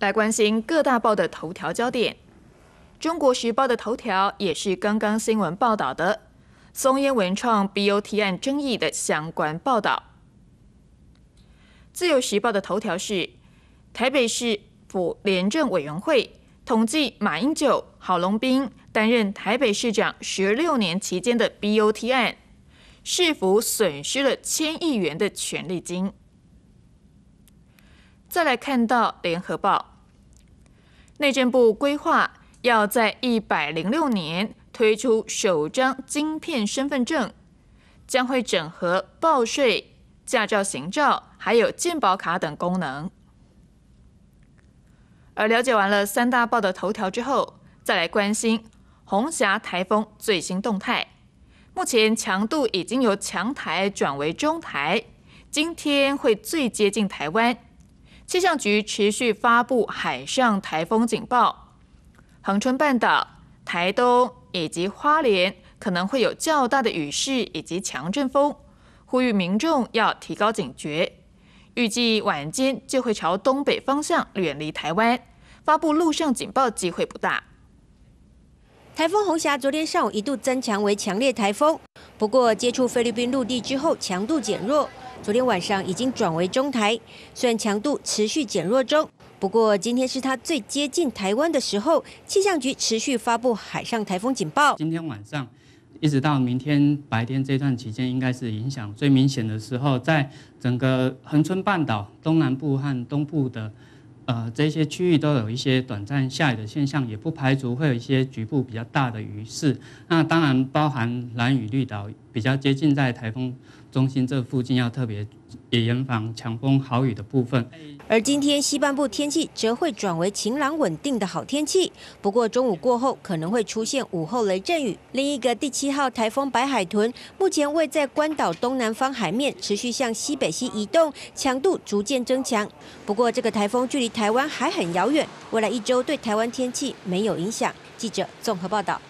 来关心各大报的头条焦点，《中国时报》的头条也是刚刚新闻报道的，松烟文创 B o t 案争议的相关报道。《自由时报》的头条是台北市府廉政委员会统计，马英九、郝龙斌担任台北市长十六年期间的 B o T 案，是否损失了千亿元的权利金。再来看到《联合报》。内政部规划要在一百零六年推出首张晶片身份证，将会整合报税、驾照、行照，还有健保卡等功能。而了解完了三大报的头条之后，再来关心红霞台风最新动态。目前强度已经由强台转为中台，今天会最接近台湾。气象局持续发布海上台风警报，恒春半岛、台东以及花莲可能会有较大的雨势以及强阵风，呼吁民众要提高警觉。预计晚间就会朝东北方向远离台湾，发布陆上警报机会不大。台风红霞昨天上午一度增强为强烈台风，不过接触菲律宾陆地之后强度减弱。昨天晚上已经转为中台，虽然强度持续减弱中，不过今天是它最接近台湾的时候。气象局持续发布海上台风警报。今天晚上一直到明天白天这段期间，应该是影响最明显的时候。在整个恒春半岛东南部和东部的呃这些区域都有一些短暂下雨的现象，也不排除会有一些局部比较大的雨势。那当然包含蓝雨绿岛，比较接近在台风。中心这附近要特别也严防强风豪雨的部分，而今天西半部天气则会转为晴朗稳定的好天气。不过中午过后可能会出现午后雷阵雨。另一个第七号台风白海豚目前位在关岛东南方海面，持续向西北西移动，强度逐渐增强。不过这个台风距离台湾还很遥远，未来一周对台湾天气没有影响。记者综合报道。